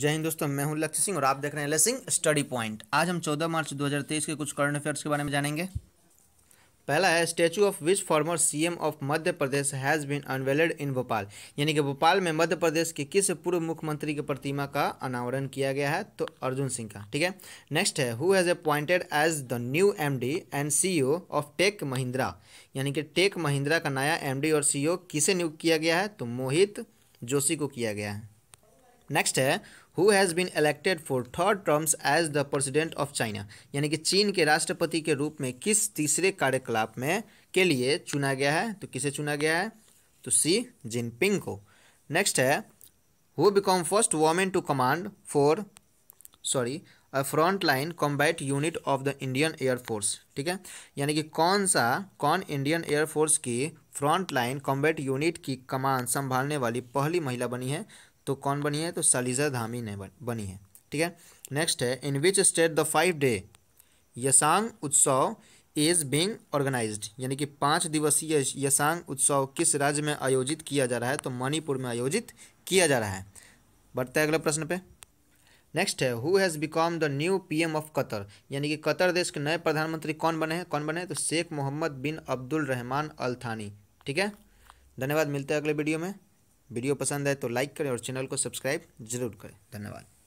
जय हिंद दोस्तों मैं हूं लक्ष्य सिंह और आप देख रहे हैं लेसिंग स्टडी पॉइंट आज हम 14 मार्च 2023 के कुछ करंट अफेयर्स के बारे में जानेंगे पहला है statue of which former CM of Madhya Pradesh has been unveiled in Bhopal यानी कि भोपाल में मध्य प्रदेश के किस पूर्व मुख्यमंत्री की प्रतिमा का अनावरण किया गया है तो अर्जुन सिंह का ठीक है नेक्स्ट है who has appointed as the new MD and CEO of tech Mahindra यानी कि टेक महिंद्रा का नया एम और सी e किसे नियुक्त किया गया है तो मोहित जोशी को किया गया है नेक्स्ट है who has been elected for third terms as the president of China यानी कि चीन के राष्ट्रपति के रूप में किस तीसरे कार्यकलाप में के लिए चुना गया है तो किसे चुना गया है तो सी जिनपिंग को नेक्स्ट है who became first women to command for sorry a front line combat unit of the Indian air force ठीक है यानी कि कौन सा कौन इंडियन एयरफोर्स की फ्रंट लाइन कॉम्बैट यूनिट की कमान संभालने वाली पहली महिला बनी है तो कौन बनी है तो सलीजा धामी ने बनी है ठीक है नेक्स्ट है in which state the five day Yasang उत्सव इज बींग ऑर्गेनाइज यानी कि पाँच दिवसीय यसांग उत्सव किस राज्य में आयोजित किया जा रहा है तो मणिपुर में आयोजित किया जा रहा है बढ़ते हैं अगले प्रश्न पे नेक्स्ट है who has become the new PM of Qatar यानी कि कतर देश के नए प्रधानमंत्री कौन बने हैं कौन बने हैं तो शेख मोहम्मद बिन अब्दुल रहमान अल थानी ठीक है धन्यवाद मिलते हैं अगले वीडियो में वीडियो पसंद है तो लाइक करें और चैनल को सब्सक्राइब जरूर करें धन्यवाद